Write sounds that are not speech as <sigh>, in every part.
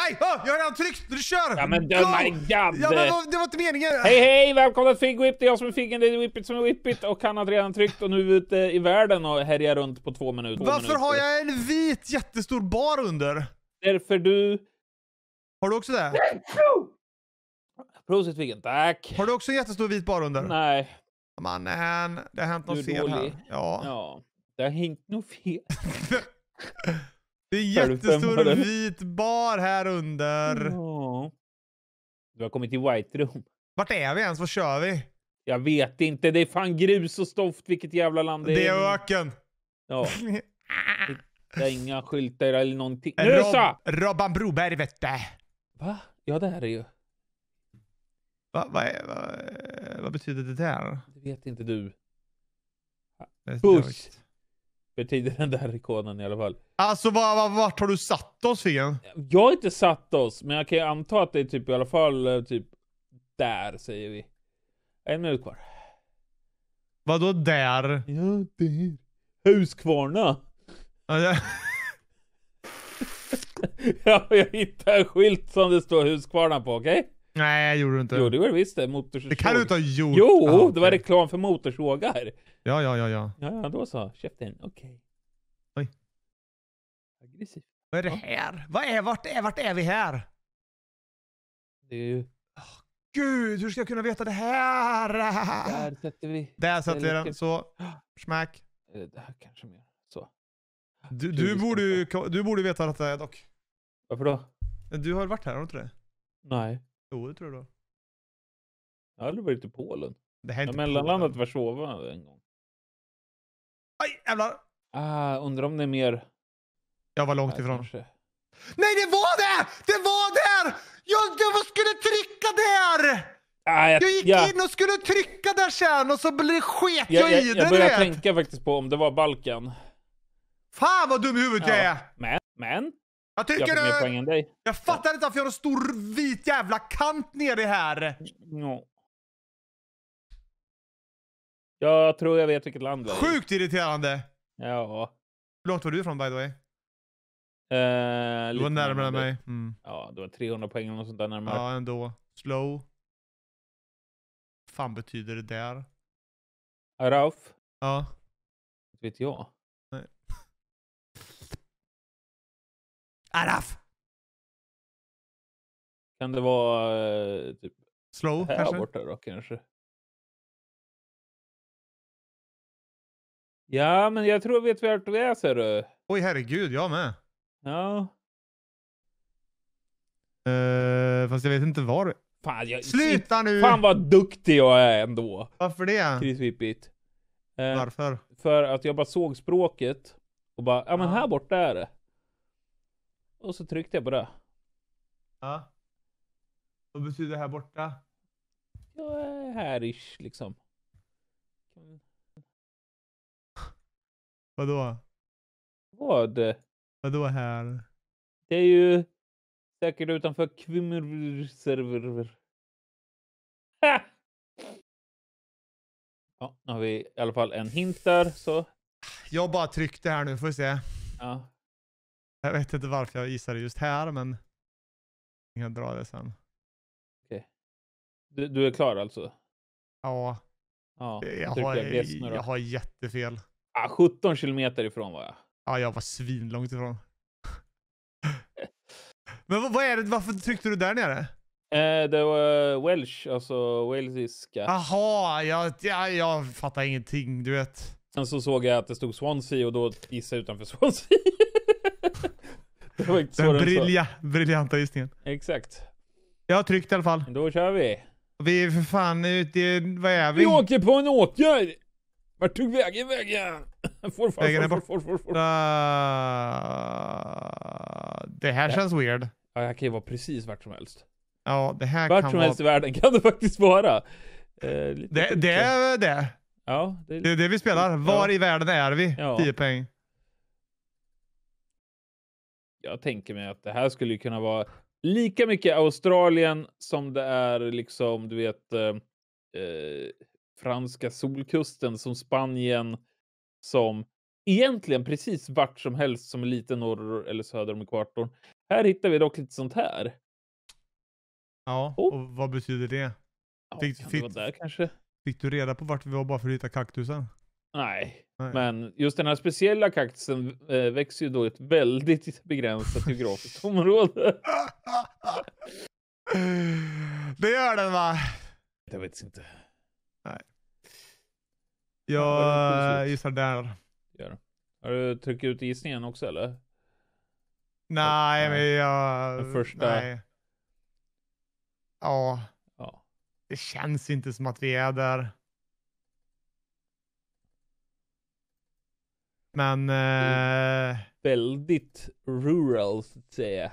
Nej! Oh, jag har redan tryckt! Du kör! Ja men döma din gadd! Ja, men, det var inte meningen! Hej hej! Välkomna till Fig Det är jag som är Figgen, det är Whippit som är Whippit och han har redan tryckt och nu är vi ute i världen och härjar runt på två minuter. Varför minuter. har jag en vit jättestor bar under? Därför du... Har du också det? Prosit Figgen, tack! Har du också en jättestor vit bar under? Nej. Mannen, det har hänt något fel här. Ja. ja. Det har hängt något fel. <laughs> Det är jättestor vit bar här under. Ja. Du har kommit till White Room. Vart är vi ens? Vad kör vi? Jag vet inte. Det är fan grus och stoft vilket jävla land det är. Det är öken. Ja. Det <laughs> är inga skyltar eller någonting. Nu så! Robban Broberg vet du. Va? Ja, det här är ju. Va, va, va, vad betyder det där? Det vet inte du. Bush betyder den där ikonen i alla fall. Alltså var, var, vart har du satt oss igen? Jag har inte satt oss, men jag kan ju anta att det är typ i alla fall eh, typ där säger vi. En minut kvar. Vadå där? Ja, där. Huskvarna. Ja, ja. <laughs> ja, jag hittade en skylt som det står Huskvarna på, okej? Okay? Nej, jag gjorde du inte. Jo, det var det visst det. Det kan du inte ha gjort. Jo, ah, okay. det var reklam för motorsågar. Ja, ja, ja, ja. Ja, ja, då så. Käften. Okej. Okay. Oj. Aggressiv. Vad är det här? Vad är, vart är, vart är vi här? Det är ju... Oh, Gud, hur ska jag kunna veta det här? Där sätter vi. Där sätter vi den. Så. <gasps> Smack. Eh, det här kanske mer. Så. Du, du, borde, du borde veta detta dock. Varför då? Du har varit här, har du inte det? Nej. Jo, det tror jag då. Jag har aldrig varit i Polen. Det jag mellanlandade i Warszawa en gång. Aj, jävlar! Ah, undrar om det är mer... Jag var långt Nej, ifrån. Kanske. Nej, det var det! Det var där! Jag, jag skulle trycka där! Ah, jag, jag gick ja. in och skulle trycka där sen och så sket jag, jag, jag i det. Jag började tänka faktiskt på om det var Balkan. Fan vad dum i huvudet ja. jag är! Men, men, jag tycker jag mer poäng än dig. Jag fattar inte varför jag har en stor vit jävla kant nere här. No. Jag tror jag vet vilket land det är. Sjukt irriterande! Ja. Hur långt var du ifrån by the way? Eh, du var närmare mig. Mm. Ja, du var 300 poäng eller något sånt där närmare. Ja, ändå. Slow. fan betyder det där? Rauf? Ja. Det vet jag. Araf! Kan det vara eh, typ Slow här kanske? borta då kanske? Ja, men jag tror jag vet vart vi är ser du. Oj herregud, jag med. Ja. Uh, fast jag vet inte var. Fan, jag, Sluta nu! Fan vad duktig jag är ändå. Varför det? Krisvipigt. Uh, eh, Varför? För att jag bara såg språket och bara, ja men här borta är det. Och så tryckte jag på det. Ja. Vad betyder det här borta? Jag är här ish liksom. Vadå? Vad? Vadå här? Det är ju säkert utanför Kvimmerserver. Ja, nu har vi i alla fall en hint där så. Jag bara tryckte här nu, får vi se. Ja. Jag vet inte varför jag gissade just här, men jag kan dra det sen. Okej. Okay. Du, du, är klar alltså? Ja. ja eh, jag, har, eh, jag, har jättefel. Ah, 17 kilometer ifrån var jag. Ja, jag var svinlångt ifrån. <laughs> men vad, vad, är det, varför tryckte du där nere? Eh, det var Welsh, alltså walesiska. Jaha, jag, jag, jag fattar ingenting, du vet. Sen så såg jag att det stod Swansea och då gissade jag utanför <laughs> Swansea. <laughs> Den svårare än så. briljanta gissningen. Exakt. Jag har tryckt i alla fall. Då kör vi. Vi är för fan ute i... Vad är vi? Vi åker på en åker! Vart tog vägen vägen? <laughs> Får, får, Vägen är får, bort. får, får, får. Ah, det här känns weird. Ja, jag kan ju vara precis vart som helst. Ja, det här Vart kan som helst i världen kan det <laughs> faktiskt vara. Eh, Det, det är det. Ja, det är Det är det vi spelar. Var i världen är vi? Ja. 10 poäng jag tänker mig att det här skulle kunna vara lika mycket Australien som det är liksom, du vet, eh, eh, franska solkusten som Spanien som egentligen precis vart som helst som är lite norr eller söder om ekvatorn. Här hittar vi dock lite sånt här. Ja, oh. och vad betyder det? Ja, fick, fick, det där, fick, du reda på vart vi var bara för att hitta kaktusen? Nej, Nej. men just den här speciella kaktusen eh, växer ju då i ett väldigt <laughs> begränsat geografiskt område. <laughs> det gör den va? Jag vet inte. Nej. Jag gissar där. Gör. Har du tryckt ut gissningen också eller? Nej, men jag... Den första... Nej. Ja. ja. Det känns inte som att vi är där. Men... Mm. Eh... Väldigt rural, så att säga. Ja,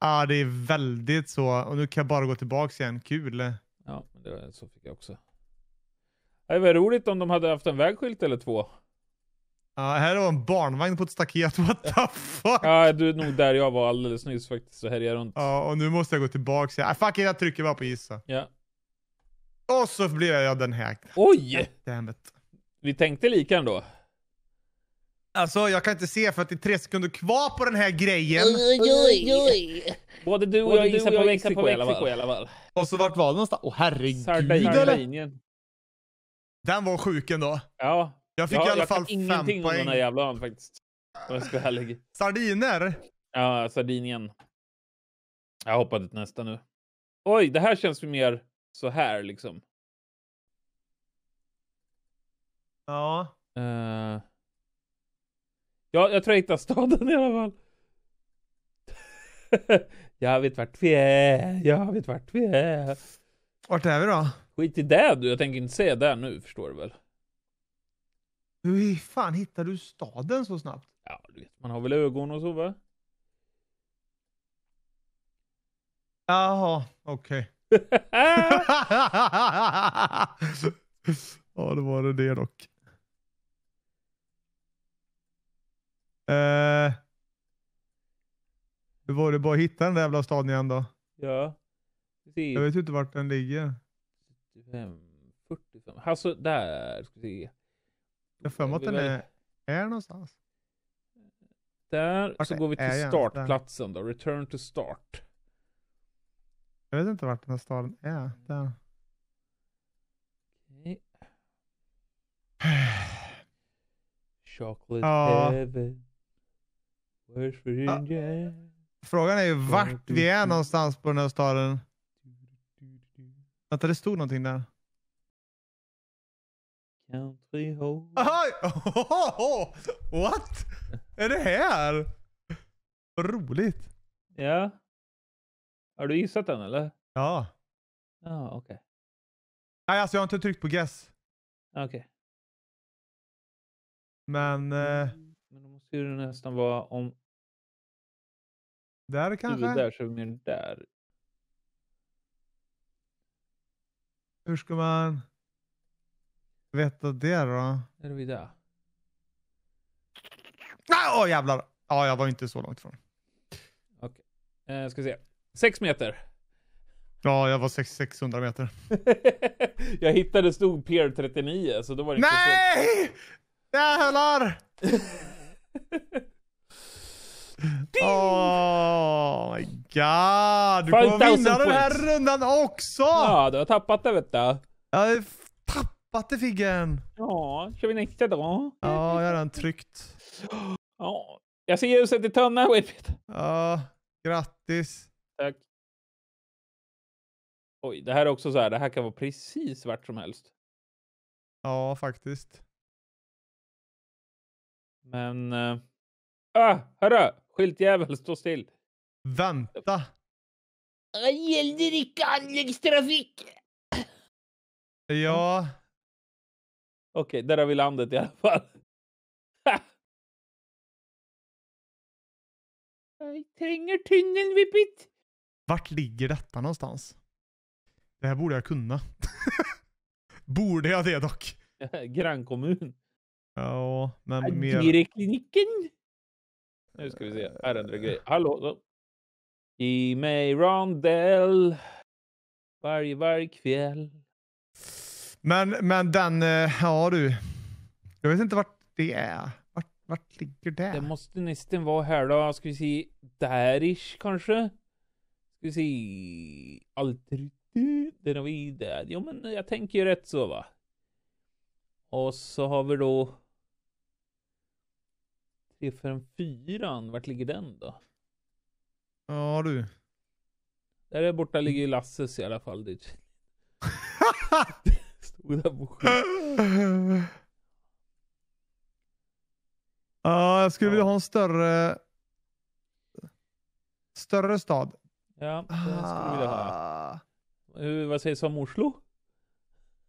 ah, det är väldigt så. Och nu kan jag bara gå tillbaks igen. Kul. Ja, det var, så fick jag också. Det var roligt om de hade haft en vägskylt eller två. Ja, uh, här var en barnvagn på ett staket. <laughs> What the fuck? Ja, du är nog där jag var alldeles nyss faktiskt och härjade runt. Ja, uh, och nu måste jag gå tillbaks. Ah, fuck it, jag trycker bara på gissa. Ja. Och så blev jag den här. Oj! Damn Vi tänkte lika ändå. Alltså jag kan inte se för att det är tre sekunder kvar på den här grejen. Oj, oj, oj. Både du och Både jag gissar på, på Mexiko i alla fall. Och så vart var det någonstans? Åh oh, herregud eller? Den var sjuk ändå. Ja. Jag fick ja, i alla fall fem poäng. Jag kan ingenting om den här jävla ön faktiskt. jag ska Sardiner? Ja, Sardinien. Jag hoppade till nästa nu. Oj, det här känns ju mer så här liksom. Ja. Uh... Ja, jag tror jag hittar staden i alla fall. <laughs> jag vet vart vi är, jag vet vart vi är. Vart är vi då? Skit i det du, jag tänker inte säga det nu, förstår du väl? Hur fan hittar du staden så snabbt? Ja, du vet, man har väl ögon och så va? Jaha, okej. Okay. <laughs> <laughs> ja, det var det dock. Eh, hur var det bara att hitta den där jävla staden igen då? Ja. Se. Jag vet inte vart den ligger. 45, 45. Alltså där ska vi se. Jag har för mig att den är, är någonstans. Där, vart så går vi till startplatsen då. Return to start. Jag vet inte vart den här staden är. Där. <sighs> Chocolate ja. heaven. West Virginia. Ja. Frågan är ju vart vi är någonstans på den här staden. Vänta, det stod någonting där. Country home. Aha! What? är det här? Vad roligt. Ja. Har du gissat den eller? Ja. Ja, ah, okej. Okay. Nej, alltså jag har inte tryckt på guess. Okej. Okay. Men... Eh skulle det nästan vara om... Där kanske? Där så mer där. Hur ska man veta det då? Är vi där? Åh oh, jävlar! Ja, oh, jag var inte så långt ifrån. Okej. Okay. Eh, ska se. Sex meter. Ja, jag var 6, 600 meter. <laughs> jag hittade stod pr 39, så då var det Nej! inte så... Nej! Jävlar! <laughs> <laughs> Oh my god. Du kommer vinna den här rundan också! Ja, du har tappat det vet du. Jag har tappat det figgen. Ja, kör vi nästa då? Ja, jag har den tryckt. Ja, jag ser ljuset i tunneln, Whippet. Ja, grattis. Tack. Oj, det här är också så här. Det här kan vara precis vart som helst. Ja, faktiskt. Men... Äh, ah, hörru! Skyltjävel, stå still! Vänta! Det gällde inte anläggstrafik! Ja. Okej, okay, där har vi landet i alla fall. <laughs> Jag tränger tunneln Vippit. Vart ligger detta någonstans? Det här borde jag kunna. <laughs> borde jag det dock? <laughs> Grannkommun. Ja, men mer... Dyrekliniken? Nu ska vi se. Eh, här är det grej. Eh. Hallå? Då. I mig rondell varje, varje kväll. Men, men den, eh, ja du. Jag vet inte vart det är. Vart, vart ligger det? Det måste nästan vara här då. Ska vi se, därish kanske? Ska vi se, Altrit. Den har vi där. Jo men jag tänker rätt så va. Och så har vi då 354, vart ligger den då? Ja du. Där borta ligger ju Lasses i alla fall. Det <laughs> <laughs> stod där på Ja, jag skulle ja. vilja ha en större... Större stad. Ja, det skulle jag vilja ha. Hur, vad sägs om Oslo?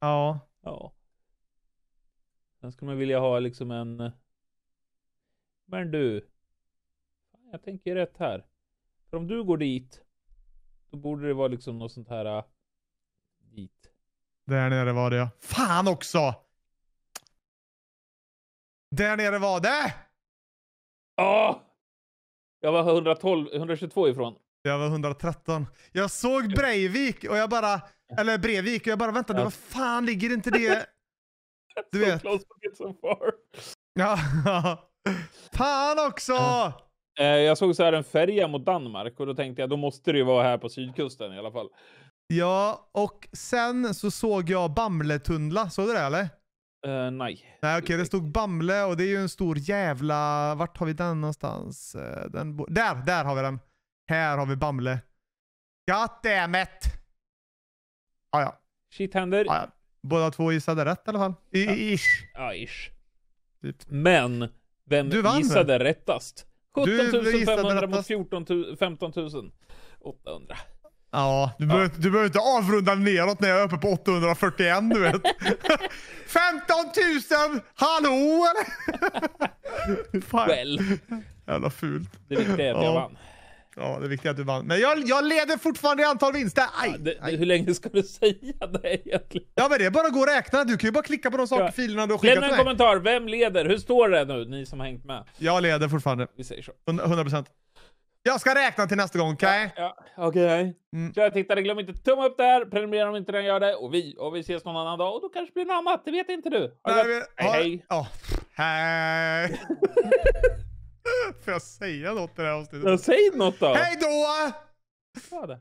Ja. Ja. Sen skulle man vilja ha liksom en... Men du, jag tänker rätt här. För om du går dit, då borde det vara liksom något sånt här äh, dit. Där nere var det ja. Fan också! Där nere var det! Ja! Oh! Jag var 112, 122 ifrån. Jag var 113. Jag såg Breivik och jag bara, eller Brevik och jag bara väntade, ja. vad fan ligger inte <laughs> det? Du vet. close, so far. ja. <laughs> Fan också! Eh, eh, jag såg så här en färja mot Danmark och då tänkte jag då måste det ju vara här på sydkusten i alla fall. Ja, och sen så såg jag Bamletundla. Såg du det eller? Eh, nej. Nej okej, okay. det stod Bamle och det är ju en stor jävla... Vart har vi den någonstans? Eh, den bo... Där! Där har vi den. Här har vi Bamle. Goddammit! Ah, ja. Shit händer. Ah, ja. Båda två gissade rätt i alla fall. ja. Ish. Ja, ish. Typ. Men vem du vann, gissade men? rättast? 17500 mot 14 000, 15 800. Ja, du behöver, du behöver inte avrunda neråt när jag är uppe på 841 du vet. 15 <laughs> 000! Hallå! Själv. <laughs> Jävla fult. Det viktiga är att ja. jag vann. Ja, det viktiga är att du vann. Men jag, jag leder fortfarande i antal vinster. Aj, ja, det, aj. Hur länge ska du säga <laughs> det egentligen? Ja, men det är bara att gå och räkna. Du kan ju bara klicka på de saker ja. filerna du har skickat Lämna en kommentar. Vem leder? Hur står det nu, ni som har hängt med? Jag leder fortfarande. Vi säger så. 100 procent. Jag ska räkna till nästa gång, okej? Okay? Ja, ja, Okej. Okay. Mm. Kära tittare, glöm inte tumme upp där. Prenumerera om inte redan gör det. Och vi, och vi ses någon annan dag. Och då kanske blir något annat. Det vet inte du. Nej, vi, hej, hej. Ja, hej. <laughs> Får jag säga något i det här avsnittet? säg något då! Hej då!